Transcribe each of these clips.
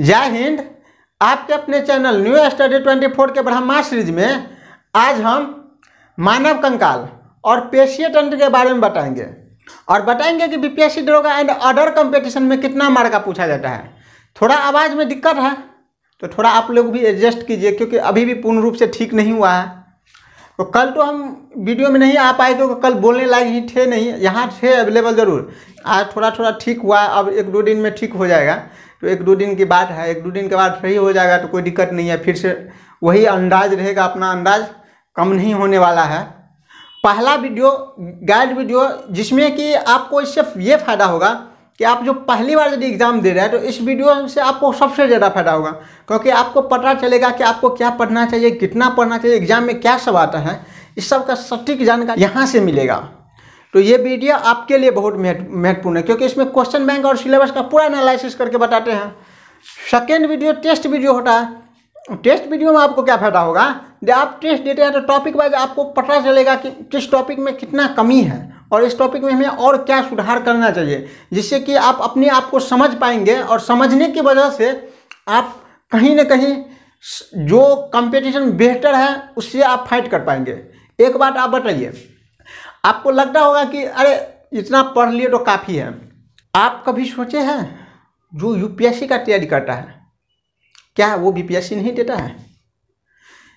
जय हिंद आपके अपने channel new study twenty four के ब्रह्मा सीरीज में आज हम मानव कंकाल और पेशीय तंत्र के बारे में बताएंगे और बताएंगे कि बीपीएससी दरोगा एंड अदर कंपटीशन में कितना मार्ग का पूछा जाता है थोड़ा आवाज़ में दिक्कत है तो थोड़ा आप लोग भी एडजस्ट कीजिए क्योंकि अभी भी पूर्ण रूप से ठीक नहीं हुआ है तो कल तो हम वीडियो में नहीं आ पाए तो कल बोलने लायक ही थे नहीं यहाँ थे अवेलेबल ज़रूर आज थोड़ा थोड़ा ठीक हुआ अब एक दो दिन में ठीक हो जाएगा तो एक दो दिन की बात है एक दो दिन के बाद सही हो जाएगा तो कोई दिक्कत नहीं है फिर से वही अंदाज रहेगा अपना अंदाज कम नहीं होने वाला है पहला वीडियो गाइड वीडियो जिसमें कि आपको इससे ये फ़ायदा होगा कि आप जो पहली बार यदि एग्ज़ाम दे रहे हैं तो इस वीडियो से आपको सबसे ज़्यादा फायदा होगा क्योंकि आपको पता चलेगा कि आपको क्या पढ़ना चाहिए कितना पढ़ना चाहिए एग्ज़ाम में क्या सब आता है इस सब का सटीक जानकारी यहाँ से मिलेगा तो ये वीडियो आपके लिए बहुत महत्वपूर्ण है क्योंकि इसमें क्वेश्चन बैंक और सिलेबस का पूरा एनालिसिस करके बताते हैं सेकेंड वीडियो टेस्ट वीडियो होता है टेस्ट वीडियो में आपको क्या फायदा होगा जब आप टेस्ट देते हैं तो टॉपिक वाइज आपको पता चलेगा कि किस टॉपिक में कितना कमी है और इस टॉपिक में हमें और क्या सुधार करना चाहिए जिससे कि आप अपने आप को समझ पाएंगे और समझने की वजह से आप कहीं ना कहीं जो कंपटीशन बेहतर है उससे आप फाइट कर पाएंगे एक बात आप बताइए आपको लगता होगा कि अरे इतना पढ़ लिए तो काफ़ी है आप कभी सोचे हैं जो यूपीएससी का तैयारी करता है क्या वो बीपीएससी नहीं देता है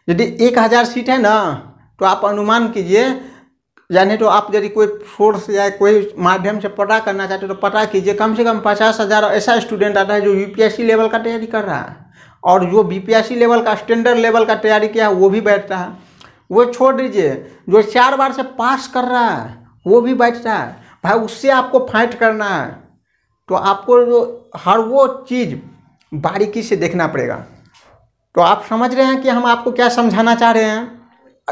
यदि एक हज़ार सीट है ना तो आप अनुमान कीजिए यानी तो आप यदि कोई फोर्स या कोई माध्यम से पता करना चाहते हो तो पता कीजिए कम से कम पचास हज़ार ऐसा स्टूडेंट आता है जो यूपीएससी लेवल का तैयारी कर रहा है और जो बीपीएससी लेवल का स्टैंडर्ड लेवल का तैयारी किया है वो भी बैठता है वो छोड़ दीजिए जो चार बार से पास कर रहा है वो भी बैठता है भाई उससे आपको फाइट करना है तो आपको जो हर वो चीज़ बारीकी से देखना पड़ेगा तो आप समझ रहे हैं कि हम आपको क्या समझाना चाह रहे हैं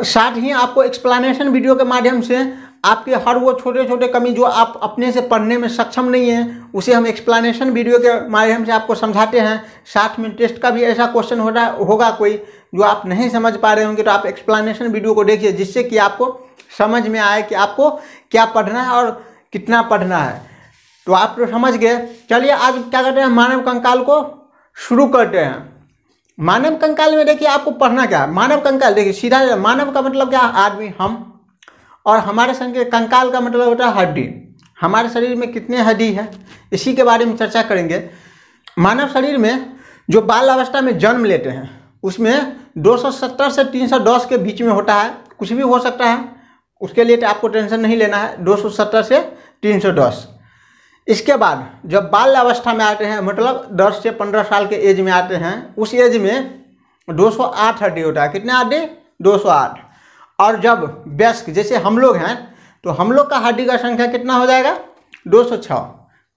साथ ही आपको एक्सप्लानेशन वीडियो के माध्यम से आपके हर वो छोटे छोटे कमी जो आप अपने से पढ़ने में सक्षम नहीं है उसे हम एक्सप्लेनेशन वीडियो के माध्यम से आपको समझाते हैं साथ में टेस्ट का भी ऐसा क्वेश्चन हो रहा होगा कोई जो आप नहीं समझ पा रहे होंगे तो आप एक्सप्लेनेशन वीडियो को देखिए जिससे कि आपको समझ में आए कि आपको क्या पढ़ना है और कितना पढ़ना है तो आप तो समझ गए चलिए आज क्या करते हैं मानव कंकाल को शुरू करते हैं मानव कंकाल में देखिए आपको पढ़ना क्या मानव कंकाल देखिए सीधा मानव का मतलब क्या आदमी हम और हमारे संग कंकाल का मतलब होता है हड्डी हमारे शरीर में कितने हड्डी है इसी के बारे में चर्चा करेंगे मानव शरीर में जो बाल अवस्था में जन्म लेते हैं उसमें 270 से 310 के बीच में होता है कुछ भी हो सकता है उसके लिए तो आपको टेंशन नहीं लेना है 270 से 310 इसके बाद जब बाल अवस्था में आते हैं मतलब 10 से 15 साल के एज में आते हैं उस एज में 208 हड्डी होता है कितने हड्डी 208 और जब व्यस्क जैसे हम लोग हैं तो हम लोग का हड्डी का संख्या कितना हो जाएगा 206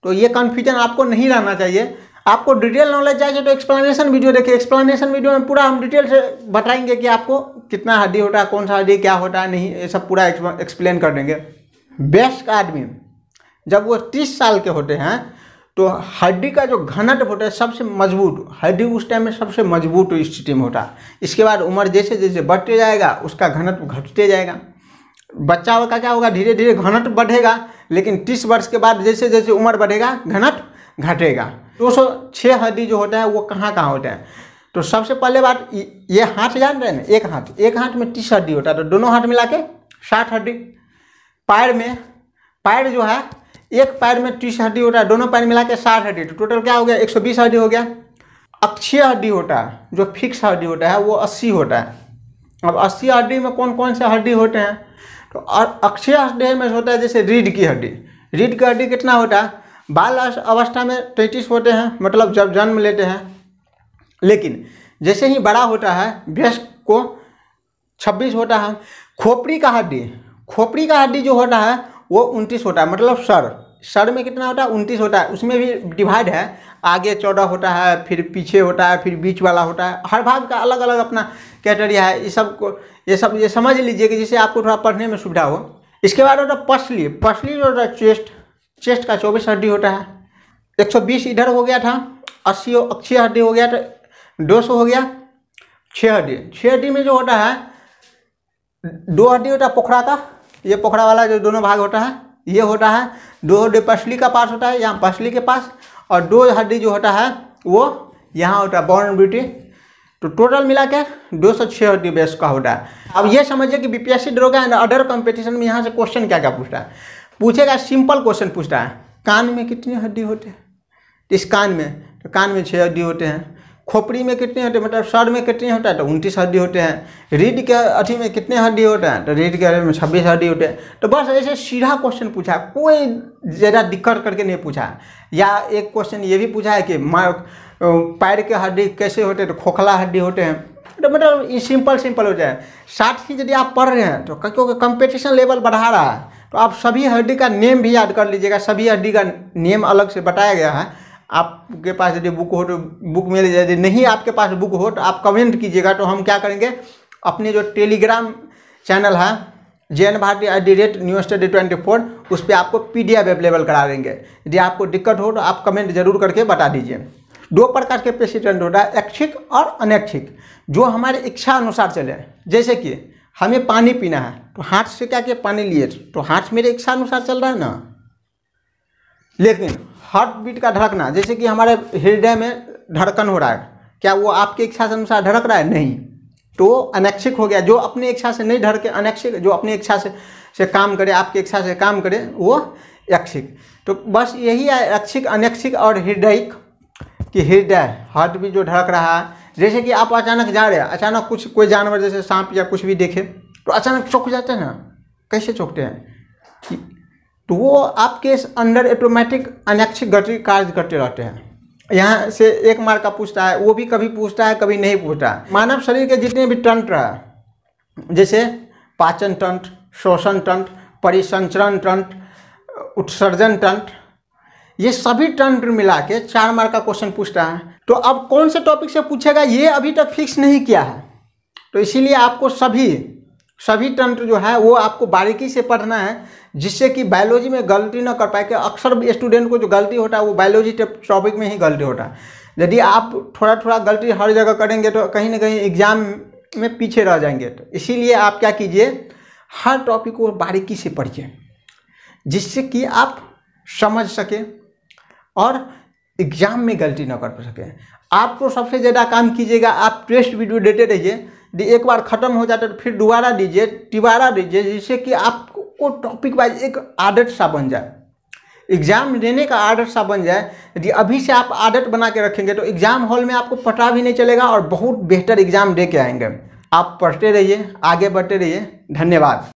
तो ये कन्फ्यूजन आपको नहीं रहना चाहिए आपको डिटेल नॉलेज चाहिए तो एक्सप्लेनेशन वीडियो देखिए एक्सप्लेनेशन वीडियो में पूरा हम डिटेल से बताएंगे कि आपको कितना हड्डी होता है कौन सा हड्डी क्या होता है नहीं ये सब पूरा एक्सप्लेन कर देंगे व्यस्क आदमी जब वो तीस साल के होते हैं तो हड्डी का जो घनट होता है सबसे मजबूत हड्डी उस टाइम में सबसे मजबूत स्थिति में होता है इसके बाद उम्र जैसे जैसे बढ़ते जाएगा उसका घनट घटते जाएगा बच्चा का क्या होगा धीरे धीरे घनट बढ़ेगा लेकिन तीस वर्ष के बाद जैसे जैसे उम्र बढ़ेगा घनट घटेगा दो सौ छः हड्डी जो होता है वो कहाँ कहाँ होता है तो सबसे पहले बात ये हाथ जान रहे हैं ना एक हाथ एक हाथ में तीस हड्डी होता है तो दोनों हाथ मिला के साठ हड्डी पैर में पैर जो है एक पैर में तीस हड्डी होता है दोनों पैर मिला के साठ हड्डी तो टोटल क्या हो गया एक सौ बीस हड्डी हो गया अक्षय हड्डी होता है जो फिक्स हड्डी होता है वो अस्सी होता है अब अस्सी हड्डी में कौन कौन से हड्डी होते हैं तो अक्षय हड्डी में होता है जैसे रीढ़ की हड्डी रीढ़ की हड्डी कितना होता है बाल अवस्था में तैंतीस होते हैं मतलब जब जन्म लेते हैं लेकिन जैसे ही बड़ा होता है व्यस्त को छब्बीस होता है खोपड़ी का हड्डी खोपड़ी का हड्डी जो होता है वो उनतीस होता है मतलब सर सर में कितना होता है उनतीस होता है उसमें भी डिवाइड है आगे चौदह होता है फिर पीछे होता है फिर बीच वाला होता है हर भाग का अलग अलग अपना कैटेरिया है ये सब को ये सब ये समझ लीजिए कि जिससे आपको थोड़ा पढ़ने में सुविधा हो इसके बाद होता है पसली पसली जो होता है चेस्ट चेस्ट का चौबीस हड्डी होता है एक सौ बीस इधर हो गया था अस्सी छः हड्डी हो गया तो दो सौ हो गया छः हड्डी छः हड्डी में जो होता है दो हड्डी होता है पोखरा का ये पोखरा वाला जो दोनों भाग होता है ये होता है दो पसली का पास होता है यहाँ पसली के पास और दो हड्डी जो होता है वो यहाँ होता है बॉर्न ब्यूटी तो टोटल मिला के दो सौ छः हड्डी बेस का होता है अब ये समझिए कि बी पी एस सी ड्रोगा एंड अदर कॉम्पिटिशन में यहाँ से क्वेश्चन क्या क्या पूछता है पूछेगा सिंपल क्वेश्चन पूछता है कान में कितनी हड्डी होते हैं इस कान में तो कान में छः हड्डी होते हैं खोपड़ी में कितने होते हैं मतलब सर में कितने होता है तो उनतीस हड्डी होते हैं रीढ़ के अथी में कितने हड्डी होते हैं तो रीढ़ के अरे में छब्बीस हड्डी होते हैं तो बस ऐसे सीधा क्वेश्चन पूछा कोई ज़्यादा दिक्कत करके नहीं पूछा या एक क्वेश्चन ये भी पूछा है कि पैर के हड्डी कैसे होते हैं तो खोखला हड्डी होते हैं तो मतलब ये सिंपल सिंपल हो जाए साथ ही यदि आप पढ़ रहे हैं तो क्योंकि कंपटीशन लेवल बढ़ा रहा है तो आप सभी हड्डी का नेम भी याद कर लीजिएगा सभी हड्डी का नेम अलग से बताया गया है आपके पास यदि बुक हो तो बुक मिल जाए यदि नहीं आपके पास बुक हो तो आप कमेंट कीजिएगा तो हम क्या करेंगे अपने जो टेलीग्राम चैनल है J N Bharti at the rate news study twenty four उस पर आपको पी डी एफ अवेलेबल करा देंगे यदि आपको दिक्कत हो तो आप कमेंट जरूर करके बता दीजिए दो प्रकार के प्रेसिडेंट होता है ऐच्छिक और अनैच्छिक जो हमारे इच्छा अनुसार चले जैसे कि हमें पानी पीना है तो हाथ से क्या किया पानी लिए तो हाथ मेरे इच्छा अनुसार चल रहा है ना लेकिन हार्ट बीट का धड़कना जैसे कि हमारे हृदय में धड़कन हो रहा है क्या वो आपकी इच्छा से अनुसार धड़क रहा है नहीं तो अनैच्छिक हो गया जो अपनी इच्छा से नहीं धड़के अनैच्छिक जो अपनी इच्छा से से काम करे आपकी इच्छा से काम करे वो यक्षिक तो बस यही है ऐच्छिक अनैच्छिक और हृदयिक कि हृदय हार्ट बीट जो धड़क रहा है जैसे कि आप अचानक जा रहे हैं अचानक कुछ कोई जानवर जैसे सांप या कुछ भी देखे तो अचानक चौक जाते हैं ना कैसे चौकते हैं तो वो आपके अंडर ऑटोमेटिक अनैच्छिक गति कार्य करते रहते हैं यहाँ से एक मार का पूछता है वो भी कभी पूछता है कभी नहीं पूछता है मानव शरीर के जितने भी तंत्र है जैसे पाचन तंत्र शोषण तंत्र परिसंचरण तंत्र उत्सर्जन तंत्र ये सभी तंत्र मिला के चार मार का क्वेश्चन पूछता है तो अब कौन से टॉपिक से पूछेगा ये अभी तक फिक्स नहीं किया है तो इसीलिए आपको सभी सभी तंत्र जो है वो आपको बारीकी से पढ़ना है जिससे कि बायोलॉजी में गलती ना कर पाए कि अक्सर स्टूडेंट को जो गलती होता है वो बायोलॉजी टॉपिक में ही गलती होता है यदि आप थोड़ा थोड़ा गलती हर जगह करेंगे तो कहीं ना कहीं एग्जाम में पीछे रह जाएंगे तो इसीलिए आप क्या कीजिए हर टॉपिक को बारीकी से पढ़िए जिससे कि आप समझ सकें और एग्ज़ाम में गलती ना कर सकें आपको सबसे ज़्यादा काम कीजिएगा आप टेस्ट वीडियो देते रहिए एक बार ख़त्म हो जाता है तो फिर दोबारा दीजिए तिबारा दीजिए जिससे कि आपको टॉपिक वाइज एक आदत सा बन जाए एग्ज़ाम देने का आदत सा बन जाए यदि अभी से आप आदत बना के रखेंगे तो एग्ज़ाम हॉल में आपको पता भी नहीं चलेगा और बहुत बेहतर एग्ज़ाम दे के आएंगे आप पढ़ते रहिए आगे बढ़ते रहिए धन्यवाद